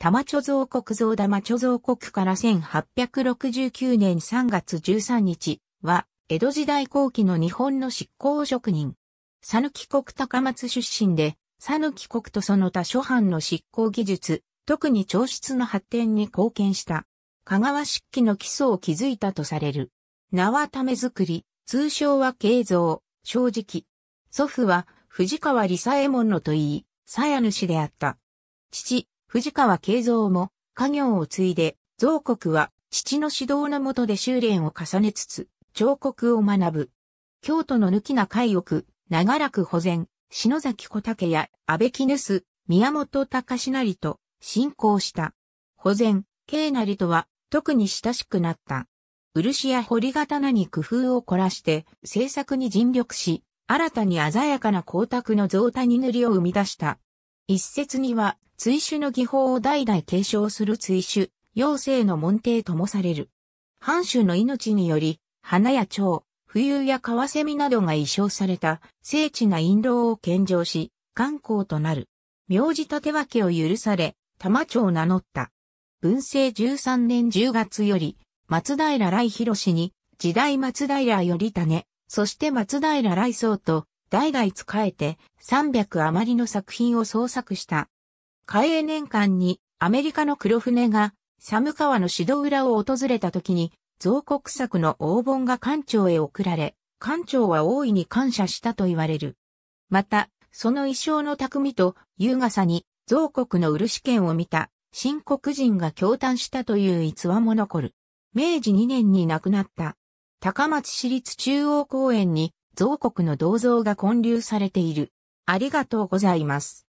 玉貯蔵国蔵玉貯蔵国から1869年3月13日は、江戸時代後期の日本の執行職人。佐抜国高松出身で、佐抜国とその他諸藩の執行技術、特に調室の発展に貢献した。香川漆器の基礎を築いたとされる。名はため作り、通称は慶造、正直。祖父は藤川利左衛門のといい、鞘主であった。父、藤川慶三も家業を継いで、造国は父の指導のもとで修練を重ねつつ、彫刻を学ぶ。京都の抜きな海奥、長らく保全、篠崎小竹や安倍絹須、宮本隆成と信仰した。保全、慶成とは特に親しくなった。漆や彫り刀に工夫を凝らして制作に尽力し、新たに鮮やかな光沢の造多に塗りを生み出した。一説には、追種の技法を代々継承する追種、妖精の門弟ともされる。藩主の命により、花や蝶、冬や川蝉などが移植された精緻な印籠を献上し、観光となる。名字立けを許され、玉町を名乗った。文政13年10月より、松平来広氏に、時代松平より種、そして松平来僧と、代々使えて300余りの作品を創作した。開営年間にアメリカの黒船が寒川の指導裏を訪れた時に造国作の黄本が館長へ送られ、館長は大いに感謝したと言われる。また、その衣装の匠と優雅さに造国の漆剣を見た新国人が驚嘆したという逸話も残る。明治2年に亡くなった。高松市立中央公園に造国の銅像が建立されている。ありがとうございます。